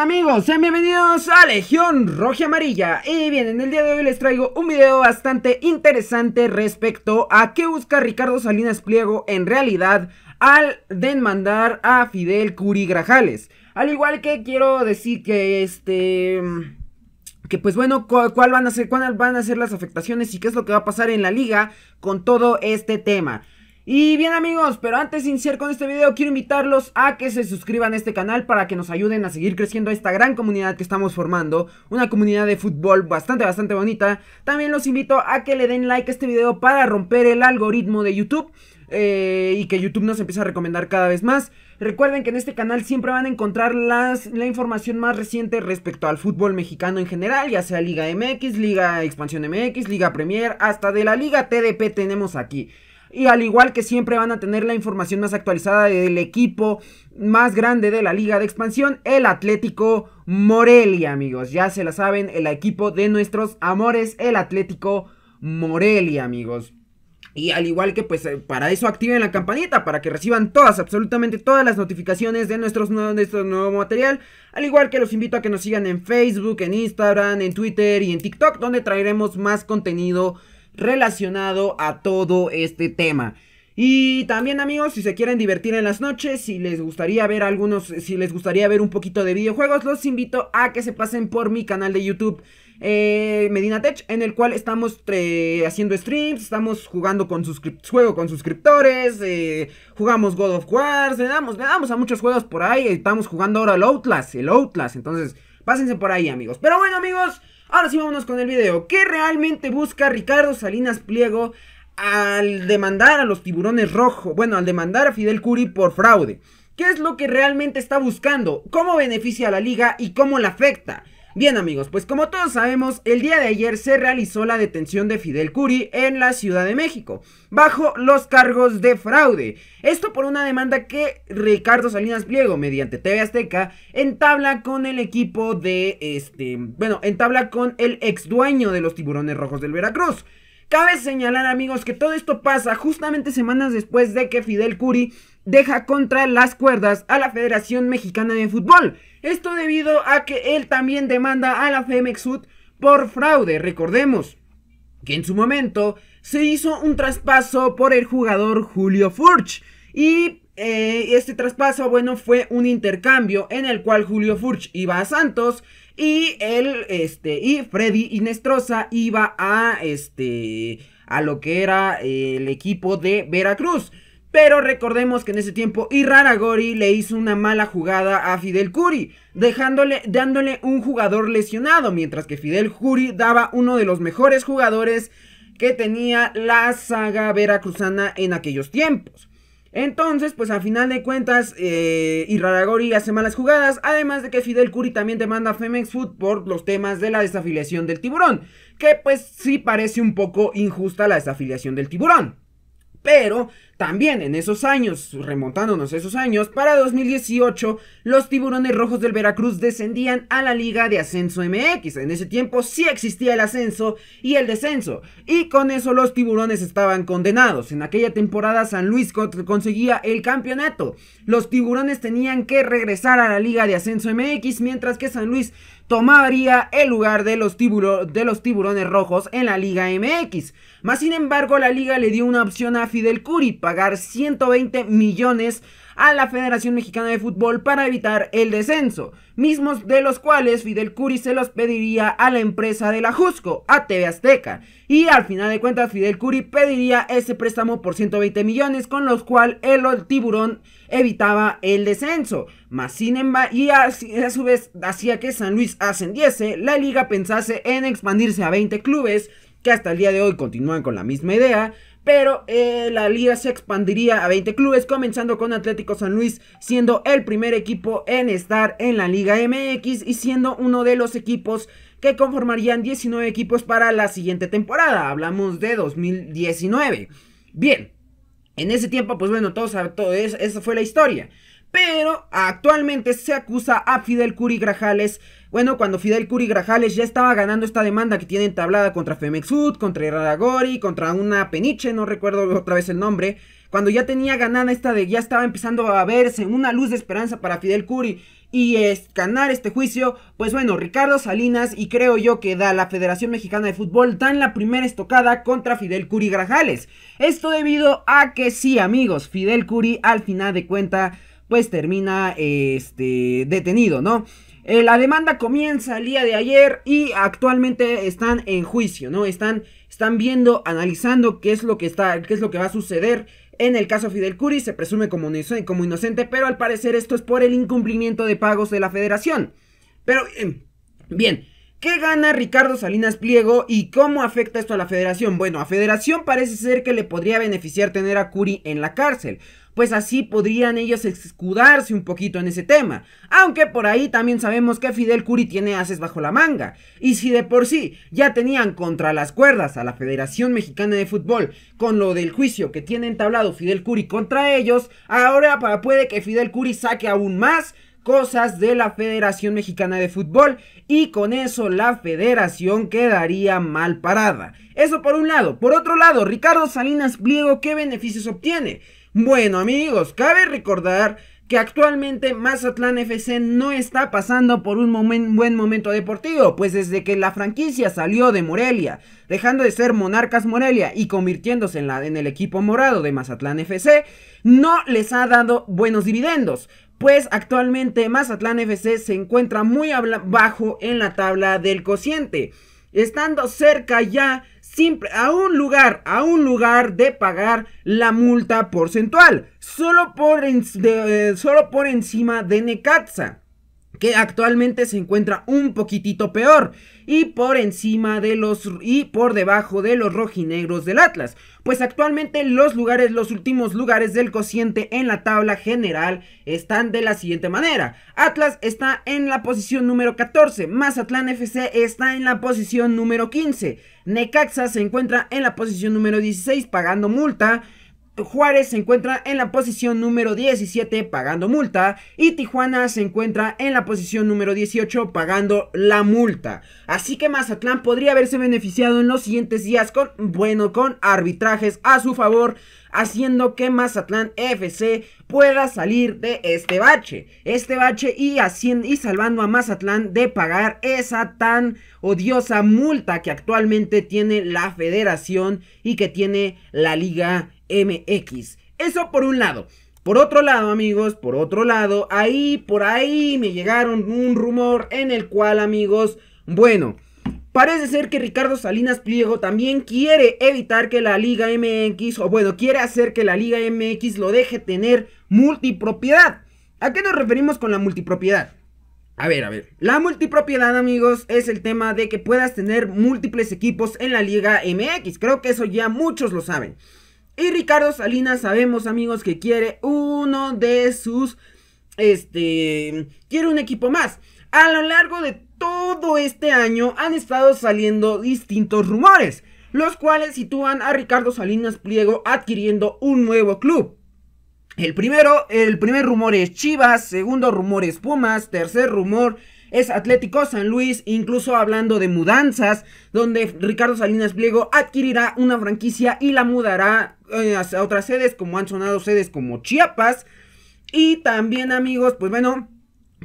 amigos? Sean bienvenidos a Legión Roja Amarilla Y bien, en el día de hoy les traigo un video bastante interesante respecto a qué busca Ricardo Salinas Pliego en realidad al demandar a Fidel Curi Grajales Al igual que quiero decir que este... Que pues bueno, cuál van a ser, cuáles van a ser las afectaciones y qué es lo que va a pasar en la liga con todo este tema y bien amigos, pero antes de iniciar con este video quiero invitarlos a que se suscriban a este canal para que nos ayuden a seguir creciendo esta gran comunidad que estamos formando, una comunidad de fútbol bastante bastante bonita. También los invito a que le den like a este video para romper el algoritmo de YouTube eh, y que YouTube nos empiece a recomendar cada vez más. Recuerden que en este canal siempre van a encontrar la información más reciente respecto al fútbol mexicano en general, ya sea Liga MX, Liga Expansión MX, Liga Premier, hasta de la Liga TDP tenemos aquí y al igual que siempre van a tener la información más actualizada del equipo más grande de la liga de expansión, el Atlético Morelia, amigos. Ya se la saben, el equipo de nuestros amores, el Atlético Morelia, amigos. Y al igual que pues eh, para eso activen la campanita, para que reciban todas, absolutamente todas las notificaciones de, nuestros, de nuestro nuevo material. Al igual que los invito a que nos sigan en Facebook, en Instagram, en Twitter y en TikTok, donde traeremos más contenido relacionado a todo este tema. Y también amigos, si se quieren divertir en las noches, si les gustaría ver algunos, si les gustaría ver un poquito de videojuegos, los invito a que se pasen por mi canal de YouTube eh, Medina Tech en el cual estamos haciendo streams, estamos jugando con juego con suscriptores, eh, jugamos God of War, le damos, damos a muchos juegos por ahí, estamos jugando ahora el Outlast, el Outlast, entonces pásense por ahí amigos. Pero bueno amigos... Ahora sí vámonos con el video. ¿Qué realmente busca Ricardo Salinas Pliego al demandar a los tiburones rojos? Bueno, al demandar a Fidel Curi por fraude. ¿Qué es lo que realmente está buscando? ¿Cómo beneficia a la liga y cómo la afecta? Bien amigos, pues como todos sabemos, el día de ayer se realizó la detención de Fidel Curi en la Ciudad de México, bajo los cargos de fraude. Esto por una demanda que Ricardo Salinas Pliego, mediante TV Azteca, entabla con el equipo de este, bueno, entabla con el ex dueño de los tiburones rojos del Veracruz. Cabe señalar amigos que todo esto pasa justamente semanas después de que Fidel Curi deja contra las cuerdas a la Federación Mexicana de Fútbol. Esto debido a que él también demanda a la FEMEXUD por fraude, recordemos que en su momento se hizo un traspaso por el jugador Julio Furch y eh, este traspaso, bueno, fue un intercambio en el cual Julio Furch iba a Santos y él, este, y Freddy Inestrosa iba a, este, a lo que era el equipo de Veracruz. Pero recordemos que en ese tiempo Irraragori le hizo una mala jugada a Fidel Curi, dejándole, dándole un jugador lesionado, mientras que Fidel Curi daba uno de los mejores jugadores que tenía la saga veracruzana en aquellos tiempos. Entonces, pues a final de cuentas, eh, hace malas jugadas, además de que Fidel Curi también demanda a Femex Food por los temas de la desafiliación del tiburón, que pues sí parece un poco injusta la desafiliación del tiburón pero también en esos años, remontándonos esos años, para 2018 los tiburones rojos del Veracruz descendían a la liga de ascenso MX. En ese tiempo sí existía el ascenso y el descenso. Y con eso los tiburones estaban condenados. En aquella temporada San Luis conseguía el campeonato. Los tiburones tenían que regresar a la liga de ascenso MX mientras que San Luis tomaría el lugar de los, tiburones rojos en la Liga MX. Más sin embargo, la liga le dio una opción a Fidel Curi, pagar 120 millones a la Federación Mexicana de Fútbol para evitar el descenso, mismos de los cuales Fidel Curi se los pediría a la empresa de la Jusco, a TV Azteca. Y al final de cuentas Fidel Curi pediría ese préstamo por 120 millones con los cuales el tiburón evitaba el descenso. más sin embargo, y a su vez hacía que San Luis ascendiese, la liga pensase en expandirse a 20 clubes que hasta el día de hoy continúan con la misma idea, pero eh, la liga se expandiría a 20 clubes, comenzando con Atlético San Luis, siendo el primer equipo en estar en la Liga MX y siendo uno de los equipos que conformarían 19 equipos para la siguiente temporada. Hablamos de 2019. Bien, en ese tiempo, pues bueno, todos, todo eso, fue la historia pero actualmente se acusa a Fidel Curi Grajales. Bueno, cuando Fidel Curi Grajales ya estaba ganando esta demanda que tiene entablada contra Femexud, contra Raragori, contra una peniche, no recuerdo otra vez el nombre. Cuando ya tenía ganada esta de, ya estaba empezando a verse una luz de esperanza para Fidel Curi y ganar este juicio, pues bueno, Ricardo Salinas y creo yo que da la Federación Mexicana de Fútbol dan la primera estocada contra Fidel Curi Grajales. Esto debido a que sí, amigos, Fidel Curi al final de cuentas pues termina este, detenido, ¿no? Eh, la demanda comienza el día de ayer y actualmente están en juicio, ¿no? Están, están viendo, analizando qué es lo que está, qué es lo que va a suceder. En el caso Fidel Curi se presume como inocente, inocente, pero al parecer esto es por el incumplimiento de pagos de la federación. Pero, em, bien, ¿Qué gana Ricardo Salinas Pliego y cómo afecta esto a la federación? Bueno, a federación parece ser que le podría beneficiar tener a Curi en la cárcel pues así podrían ellos escudarse un poquito en ese tema. Aunque por ahí también sabemos que Fidel Curi tiene haces bajo la manga. Y si de por sí ya tenían contra las cuerdas a la Federación Mexicana de Fútbol con lo del juicio que tiene entablado Fidel Curi contra ellos, ahora puede que Fidel Curi saque aún más cosas de la Federación Mexicana de Fútbol y con eso la federación quedaría mal parada. Eso por un lado. Por otro lado, Ricardo Salinas Pliego, ¿qué beneficios obtiene? Bueno amigos, cabe recordar que actualmente Mazatlán FC no está pasando por un buen momento deportivo, pues desde que la franquicia salió de Morelia, dejando de ser Monarcas Morelia y convirtiéndose en, en el equipo morado de Mazatlán FC, no les ha dado buenos dividendos. Pues actualmente Mazatlán FC se encuentra muy bajo en la tabla del cociente, estando cerca ya a un lugar, a un lugar de pagar la multa porcentual, solo por, eh, solo por encima de Necaxa que actualmente se encuentra un poquitito peor y por encima de los y por debajo de los rojinegros del Atlas, pues actualmente los lugares los últimos lugares del cociente en la tabla general están de la siguiente manera. Atlas está en la posición número 14, Mazatlán FC está en la posición número 15, Necaxa se encuentra en la posición número 16 pagando multa Juárez se encuentra en la posición número 17 pagando multa y Tijuana se encuentra en la posición número 18 pagando la multa. Así que Mazatlán podría haberse beneficiado en los siguientes días con, bueno, con arbitrajes a su favor, haciendo que Mazatlán FC pueda salir de este bache. Este bache y, y salvando a Mazatlán de pagar esa tan odiosa multa que actualmente tiene la federación y que tiene la liga MX. Eso por un lado. Por otro lado, amigos, por otro lado, ahí, por ahí me llegaron un rumor en el cual, amigos, bueno, parece ser que Ricardo Salinas Pliego también quiere evitar que la Liga MX, o bueno, quiere hacer que la Liga MX lo deje tener multipropiedad. ¿A qué nos referimos con la multipropiedad? A ver, a ver. La multipropiedad, amigos, es el tema de que puedas tener múltiples equipos en la Liga MX. Creo que eso ya muchos lo saben. Y Ricardo Salinas sabemos amigos que quiere uno de sus, este, quiere un equipo más. A lo largo de todo este año han estado saliendo distintos rumores, los cuales sitúan a Ricardo Salinas Pliego adquiriendo un nuevo club. El primero, el primer rumor es Chivas, segundo rumor es Pumas, tercer rumor es Atlético San Luis, incluso hablando de mudanzas, donde Ricardo Salinas Pliego adquirirá una franquicia y la mudará eh, a otras sedes, como han sonado sedes como Chiapas. Y también amigos, pues bueno,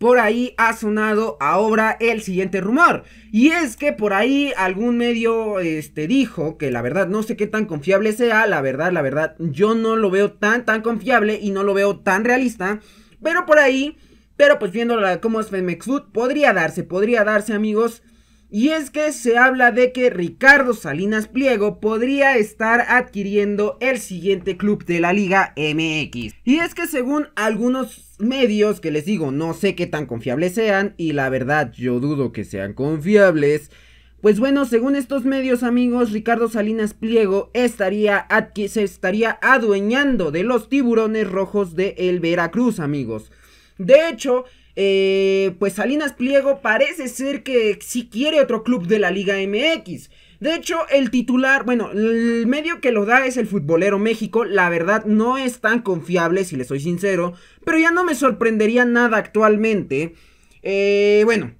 por ahí ha sonado ahora el siguiente rumor. Y es que por ahí algún medio este, dijo que la verdad no sé qué tan confiable sea. La verdad, la verdad, yo no lo veo tan, tan confiable y no lo veo tan realista. Pero por ahí pero pues viendo cómo es Femex podría darse, podría darse amigos. Y es que se habla de que Ricardo Salinas Pliego podría estar adquiriendo el siguiente club de la Liga MX. Y es que según algunos medios que les digo, no sé qué tan confiables sean y la verdad yo dudo que sean confiables. Pues bueno, según estos medios amigos, Ricardo Salinas Pliego estaría se estaría adueñando de los tiburones rojos de El Veracruz amigos. De hecho, eh, pues Salinas Pliego parece ser que si quiere otro club de la Liga MX. De hecho, el titular, bueno, el medio que lo da es el Futbolero México. La verdad no es tan confiable, si le soy sincero, pero ya no me sorprendería nada actualmente. Eh, bueno,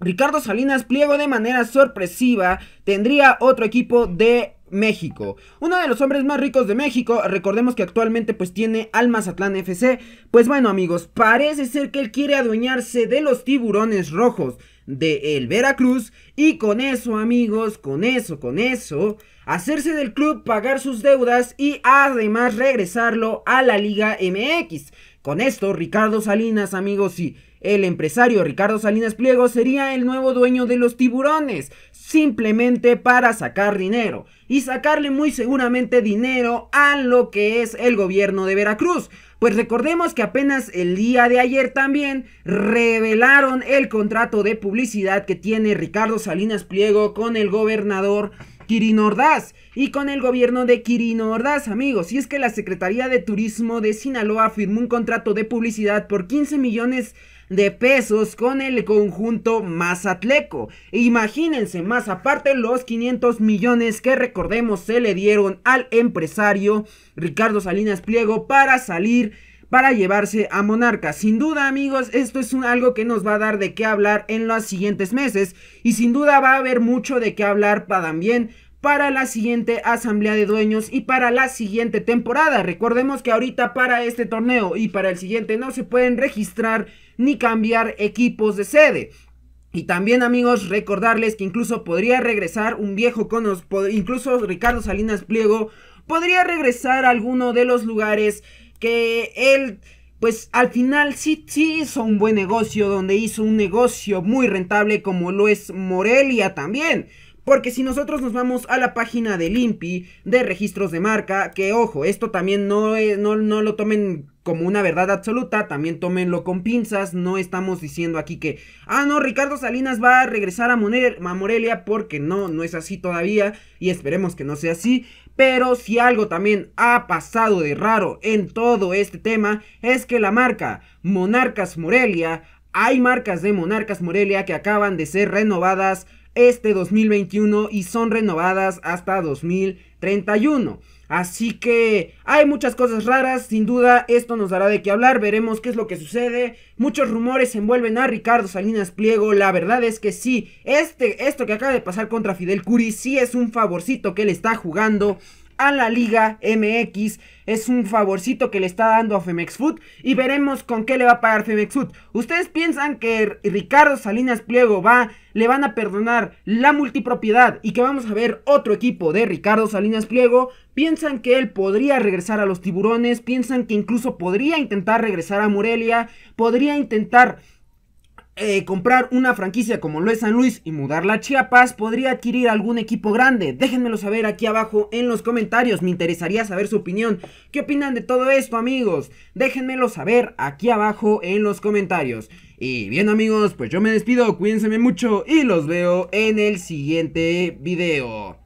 Ricardo Salinas Pliego de manera sorpresiva tendría otro equipo de México. Uno de los hombres más ricos de México, recordemos que actualmente pues tiene al Mazatlán FC. Pues bueno amigos, parece ser que él quiere adueñarse de los tiburones rojos de el Veracruz y con eso amigos, con eso, con eso, hacerse del club, pagar sus deudas y además regresarlo a la Liga MX. Con esto, Ricardo Salinas, amigos, y el empresario Ricardo Salinas Pliego sería el nuevo dueño de los tiburones, simplemente para sacar dinero, y sacarle muy seguramente dinero a lo que es el gobierno de Veracruz. Pues recordemos que apenas el día de ayer también revelaron el contrato de publicidad que tiene Ricardo Salinas Pliego con el gobernador Kirin Ordaz y con el gobierno de Quirino Ordaz, amigos. Y es que la Secretaría de Turismo de Sinaloa firmó un contrato de publicidad por 15 millones de pesos con el conjunto Mazatleco. Imagínense, más aparte los 500 millones que recordemos se le dieron al empresario Ricardo Salinas Pliego para salir para llevarse a Monarca. Sin duda, amigos, esto es algo que nos va a dar de qué hablar en los siguientes meses y sin duda va a haber mucho de qué hablar para también para la siguiente asamblea de dueños y para la siguiente temporada. Recordemos que ahorita para este torneo y para el siguiente no se pueden registrar ni cambiar equipos de sede. Y también amigos, recordarles que incluso podría regresar un viejo conos, incluso Ricardo Salinas Pliego podría regresar a alguno de los lugares que él, pues al final sí, sí hizo un buen negocio, donde hizo un negocio muy rentable como lo es Morelia también. Porque si nosotros nos vamos a la página del limpi de registros de marca, que ojo, esto también no, no, no lo tomen como una verdad absoluta, también tómenlo con pinzas, no estamos diciendo aquí que, ah, no, Ricardo Salinas va a regresar a, Morelia porque no, no es así todavía y esperemos que no sea así, pero si algo también ha pasado de raro en todo este tema es que la marca Monarcas Morelia, hay marcas de Monarcas Morelia que acaban de ser renovadas este 2021 y son renovadas hasta 2031. Así que hay muchas cosas raras, sin duda esto nos dará de qué hablar, veremos qué es lo que sucede. Muchos rumores envuelven a Ricardo Salinas Pliego, la verdad es que sí, este, esto que acaba de pasar contra Fidel Curi sí es un favorcito que le está jugando a la Liga MX. Es un favorcito que le está dando a Femex Food y veremos con qué le va a pagar Femex Food. ¿Ustedes piensan que Ricardo Salinas Pliego va, le van a perdonar la multipropiedad y que vamos a ver otro equipo de Ricardo Salinas Pliego? ¿Piensan que él podría regresar a los tiburones? ¿Piensan que incluso podría intentar regresar a Morelia? ¿Podría intentar eh, comprar una franquicia como lo es San Luis y mudarla a Chiapas, podría adquirir algún equipo grande. Déjenmelo saber aquí abajo en los comentarios, me interesaría saber su opinión. ¿Qué opinan de todo esto amigos? Déjenmelo saber aquí abajo en los comentarios. Y bien amigos, pues yo me despido, cuídense mucho y los veo en el siguiente video.